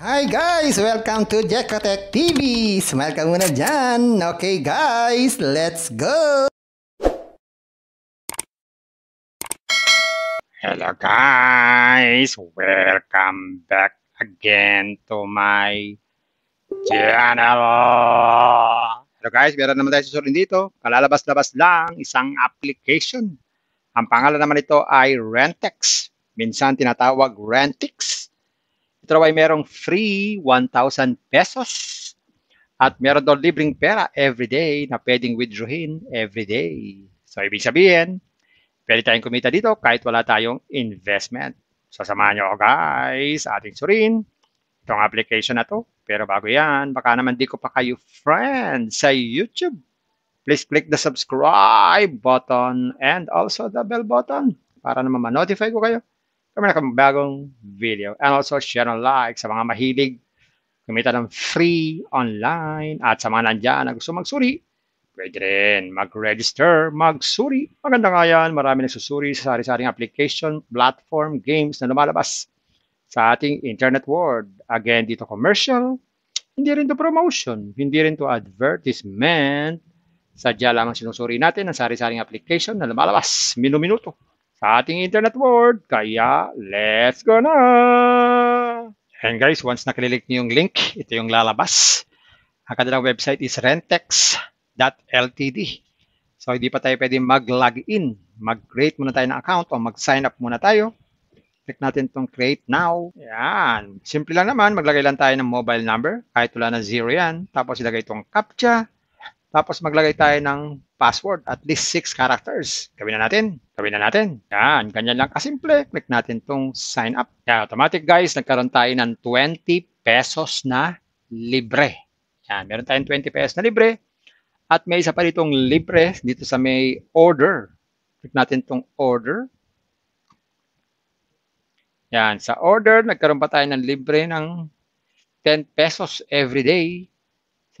Hi guys! Welcome to Jekotech TV! Smile ka muna dyan! Okay guys, let's go! Hello guys! Welcome back again to my channel! Hello guys, meron naman tayo susunod dito. Kalalabas-labas lang, isang application. Ang pangalan naman nito ay Rentex. Minsan tinatawag Rentix raw ay merong free 1,000 pesos at meron daw libreng pera every day na pwedeng withdrawin every day. So, ibig sabihin, pwede tayong kumita dito kahit wala tayong investment. So, samahan nyo ako guys, ating surin. Itong application na to. Pero bago yan, baka naman di ko pa kayo friend sa YouTube. Please click the subscribe button and also the bell button para naman ma-notify ko kayo sa mga bagong video. And also, share and like sa mga mahilig kumita ng free online at sa mga nandyan na gusto magsuri, pwede rin mag-register, magsuri. Maganda nga yan, marami nagsusuri sa sari-saring application, platform, games na lumalabas sa ating internet world. Again, dito commercial, hindi rin to promotion, hindi rin to advertisement. Sadya lamang sinusuri natin ang sari-saring application na lumalabas, minuminuto sa ating internet world. Kaya, let's go na! And guys, once nakililik niyo yung link, ito yung lalabas. Ang kanilang website is rentex.ltd. So, hindi pa tayo pwede mag-login. Mag-create muna tayo ng account o mag-sign up muna tayo. Click natin itong create now. Yan. Simple lang naman. Maglagay lang tayo ng mobile number. Kahit wala na zero yan. Tapos ilagay itong captcha. Tapos maglagay tayo ng password, at least 6 characters. Gawin na natin. Gawin na natin. Yan, ganyan lang kasimple. Click natin tong sign up. Yan, automatic guys, nagkaroon tayo ng 20 pesos na libre. Yan, meron tayong 20 pesos na libre. At may isa pa ditong libre dito sa may order. Click natin tong order. Yan, sa order, nagkaroon pa tayo ng libre ng 10 pesos every day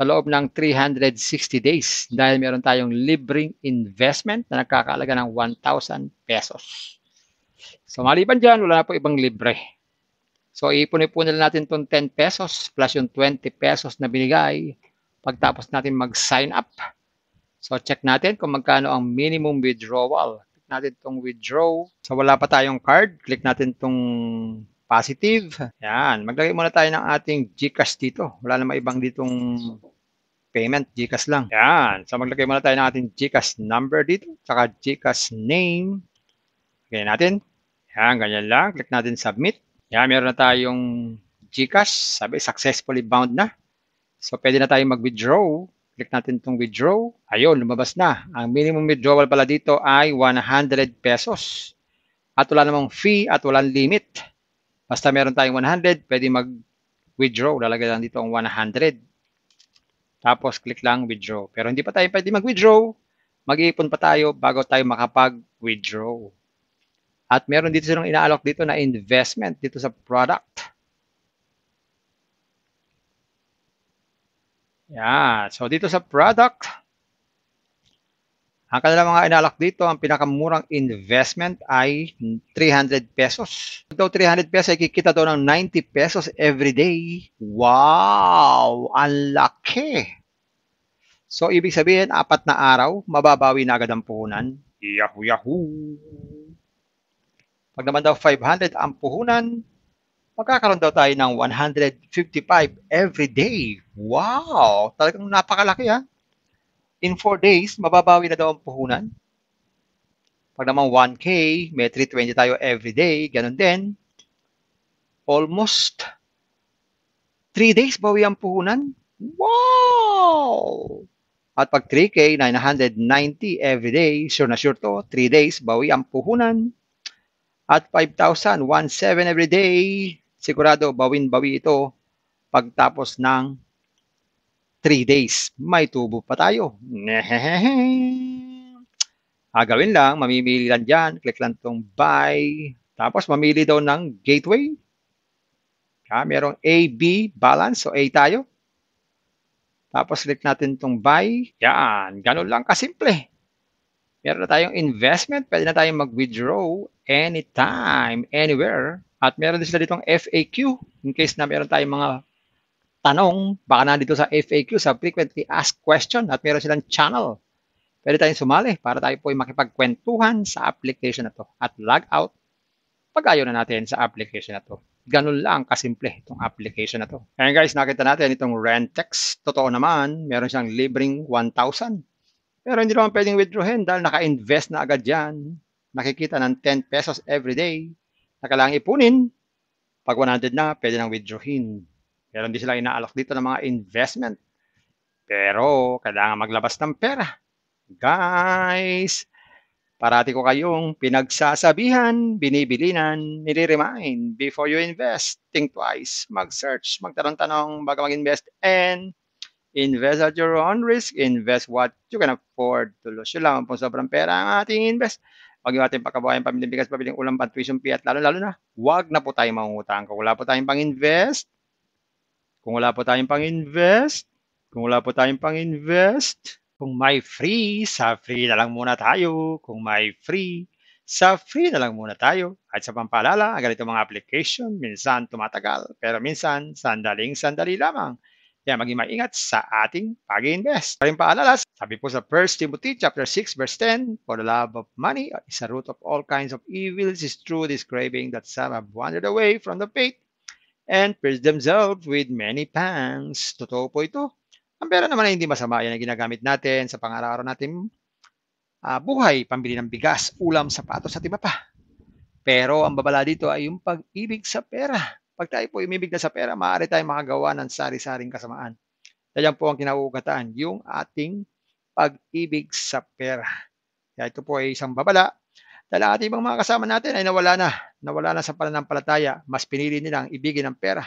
sa loob ng 360 days dahil meron tayong libreng investment na nagkakalaga ng 1,000 pesos. So maliban dyan, wala na po ibang libre. So ipon-ipon na natin itong 10 pesos plus yung 20 pesos na binigay pagtapos natin mag-sign up. So check natin kung magkano ang minimum withdrawal. Click natin itong withdraw. So wala pa tayong card, click natin itong positive. Yan. Maglagay muna tayo ng ating GCash dito. Wala namang ibang ditong payment, GCash lang. Yan. So maglagay muna tayo ng ating GCash number dito, saka GCash name. Ganyan natin. Yan, ganyan lang. Click natin submit. Yan, meron na tayong GCash. Sabi, successfully bound na. So pwede na tayong mag-withdraw. Click natin itong withdraw. Ayun, lumabas na. Ang minimum withdrawal pala dito ay 100 pesos. At wala namang fee at walang limit. Basta meron tayong 100, pwede mag-withdraw. Lalagay lang dito ang 100. Tapos click lang withdraw. Pero hindi pa tayo pwede mag-withdraw. Mag-iipon pa tayo bago tayo makapag-withdraw. At meron dito silang ina dito na investment dito sa product. Yeah, so dito sa product, ang kanilang mga inalak dito, ang pinakamurang investment ay 300 pesos. Ito 300 pesos ay kikita daw ng 90 pesos every day. Wow! Ang laki! So, ibig sabihin, apat na araw, mababawi na agad ang puhunan. Yahoo! Yahoo! Pag naman daw 500 ang puhunan, magkakaroon daw tayo ng 155 every day. Wow! Talagang napakalaki ha. Ah in 4 days, mababawi na daw ang puhunan. Pag naman 1K, may 320 tayo every day, ganun din. Almost 3 days bawi ang puhunan. Wow! At pag 3K, 990 every day, sure na sure to, 3 days bawi ang puhunan. At 5,000, 1,700 every day, sigurado bawin-bawi ito pagtapos ng 3 days, may tubo pa tayo. Agawin ah, lang, mamimili lang dyan, click lang tong buy, tapos mamili daw ng gateway. Ha, ah, merong AB balance, so A tayo. Tapos click natin tong buy. Yan, ganun lang kasimple. Meron na tayong investment, pwede na tayong mag-withdraw anytime, anywhere. At meron din sila ditong FAQ in case na meron tayong mga tanong, baka nandito sa FAQ, sa frequently asked question at meron silang channel. Pwede tayong sumali para tayo po ay makipagkwentuhan sa application na to at log out pag ayaw na natin sa application na to. Ganun lang kasimple itong application na to. Ngayon guys, nakita natin itong Rentex. Totoo naman, meron siyang libreng 1,000. Pero hindi naman pwedeng withdrawin dahil naka-invest na agad yan. Nakikita ng 10 pesos every day. Nakalang ipunin. Pag 100 na, pwede nang withdrawin. Meron din sila inaalok dito ng mga investment. Pero kailangan maglabas ng pera. Guys, parati ko kayong pinagsasabihan, binibilinan, nire-remind before you invest, think twice, mag-search, magtanong-tanong bago mag-invest, and invest at your own risk, invest what you can afford. Tulos yun lang po sobrang pera ang ating invest. Huwag yung ating pagkabuhayan, pamilya, bigas, pabiling ulam, pantuisyong pia, at lalo-lalo na, huwag na po tayong mangungutang. Kung wala po tayong pang-invest, kung wala po tayong pang-invest, kung wala po tayong pang-invest, kung may free, sa free na lang muna tayo. Kung may free, sa free na lang muna tayo. At sa pampalala, ang ganito mga application, minsan tumatagal, pero minsan sandaling-sandali lamang. Kaya maging maingat sa ating pag-invest. Kaling paalala, sabi po sa 1 Timothy chapter 6 verse 10, For the love of money is a root of all kinds of evils. is true, describing that some have wandered away from the faith and pierce themselves with many pangs. Totoo po ito. Ang pera naman ay hindi masama. Yan ang ginagamit natin sa pang-araw-araw natin uh, buhay, pambili ng bigas, ulam, sapatos at iba pa. Pero ang babala dito ay yung pag-ibig sa pera. Pag tayo po umibig na sa pera, maaari tayong makagawa ng sari-saring kasamaan. Yan po ang kinauugatan, yung ating pag-ibig sa pera. Kaya ito po ay isang babala dahil ang ating mga kasama natin ay nawala na, nawala na sa pananampalataya. Mas pinili nilang ibigin ng pera.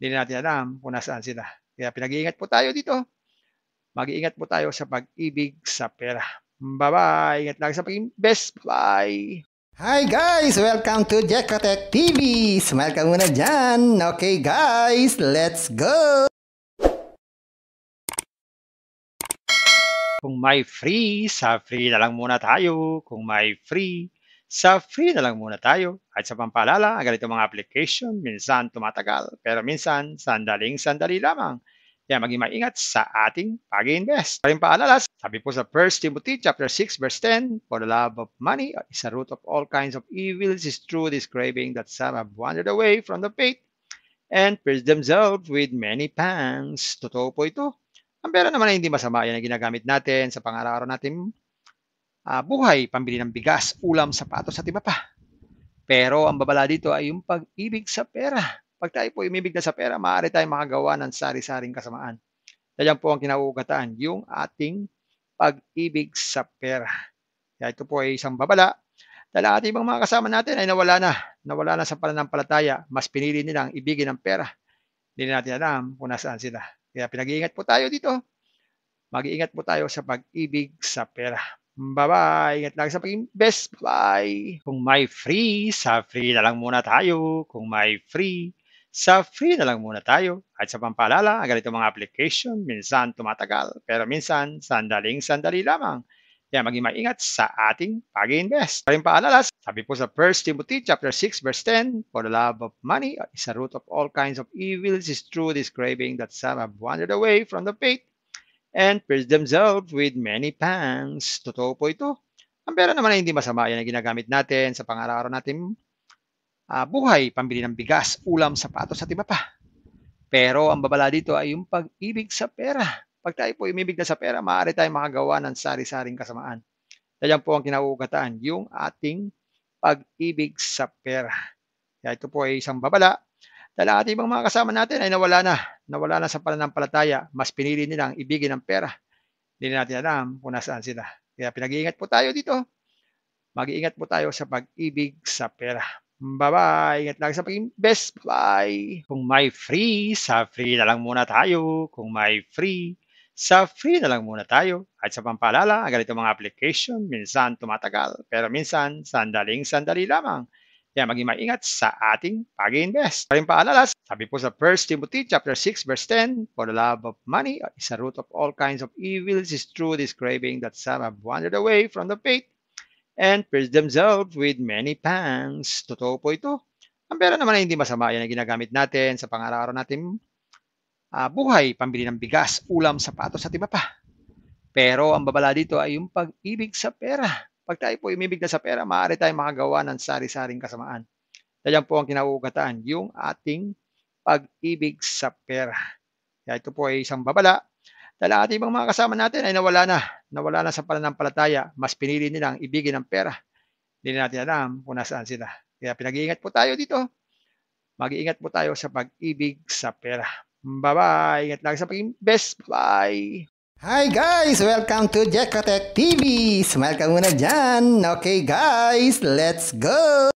Hindi natin alam kung nasaan sila. Kaya pinag-iingat po tayo dito. Mag-iingat po tayo sa pag-ibig sa pera. Bye-bye. Ingat lang sa pag Best Bye. Hi guys! Welcome to Jekotech TV! Smile ka muna dyan! Okay guys, let's go! Kung may free, sa free na lang muna tayo. Kung may free, sa free na lang muna tayo. At sa pampalala, ang ganito mga application, minsan tumatagal, pero minsan sandaling sandali lamang. Kaya maging maingat sa ating pag-invest. Parin paalala, sabi po sa 1 Timothy chapter 6 verse 10, For the love of money is a root of all kinds of evils. It is true describing that some have wandered away from the faith and pierced themselves with many pangs. Totoo po ito. Ang pera naman ay hindi masama. Yan ang ginagamit natin sa pang-araw-araw natin uh, buhay, pambili ng bigas, ulam, sapatos at iba pa. Pero ang babala dito ay yung pag-ibig sa pera. Pag tayo po umibig na sa pera, maaari tayong makagawa ng sari-saring kasamaan. Yan po ang kinauugatan, yung ating pag-ibig sa pera. Kaya ito po ay isang babala. Dahil ating ibang mga kasama natin ay nawala na. Nawala na sa pananampalataya. Mas pinili nilang ibigin ang pera. Hindi natin alam kung nasaan sila. Kaya pinag-iingat po tayo dito. Mag-iingat po tayo sa pag-ibig sa pera. Bye-bye. Ingat lang sa pag-invest. Bye. Kung may free, sa free na lang muna tayo. Kung may free, sa free na lang muna tayo. At sa pampalala, ang ganito mga application, minsan tumatagal, pero minsan sandaling-sandali lamang. Kaya maging maingat sa ating pag-invest. Kaling paalala, sabi po sa 1 Timothy chapter 6 verse 10, For the love of money is a root of all kinds of evils. is true this craving that some have wandered away from the faith and pierced themselves with many pangs. Totoo po ito. Ang pera naman ay hindi masama. Yan ang ginagamit natin sa pang-araw-araw natin uh, ah, buhay, pambili ng bigas, ulam, sapatos at iba pa. Pero ang babala dito ay yung pag-ibig sa pera pag tayo po umibig na sa pera, maaari tayong makagawa ng sari-saring kasamaan. Yan po ang kinaugatan, yung ating pag-ibig sa pera. Kaya ito po ay isang babala dahil ang ating mga kasama natin ay nawala na. Nawala na sa pananampalataya. Mas pinili nilang ibigin ng pera. Hindi natin alam kung nasaan sila. Kaya pinag-iingat po tayo dito. Mag-iingat po tayo sa pag-ibig sa pera. Bye-bye. Ingat lang sa pag best. Bye. Kung may free, sa free na lang muna tayo. Kung may free, sa free na lang muna tayo. At sa pampalala, ang ganito mga application, minsan tumatagal, pero minsan sandaling sandali lamang. Kaya maging maingat sa ating pag-invest. Parin paalala, sabi po sa 1 Timothy chapter 6 verse 10, For the love of money is a root of all kinds of evils is true, describing that some have wandered away from the faith and pierced themselves with many pangs. Totoo po ito. Ang pera naman ay hindi masama. Yan ang ginagamit natin sa pang-araw-araw natin uh, buhay, pambili ng bigas, ulam, sapatos at iba pa. Pero ang babala dito ay yung pag-ibig sa pera. Pag tayo po umibig na sa pera, maaari tayong makagawa ng sari-saring kasamaan. Kaya po ang kinaugatan, yung ating pag-ibig sa pera. Kaya ito po ay isang babala dahil ang ating mga kasama natin ay nawala na. Nawala na sa pananampalataya. Mas pinili nilang ibigin ang pera. Hindi natin alam kung nasaan sila. Kaya pinag-iingat po tayo dito. Mag-iingat po tayo sa pag-ibig sa pera. Bye-bye. At lagi sa pag best. Bye-bye. Hi guys! Welcome to Jekotech TV! Smile ka muna dyan! Okay guys, let's go!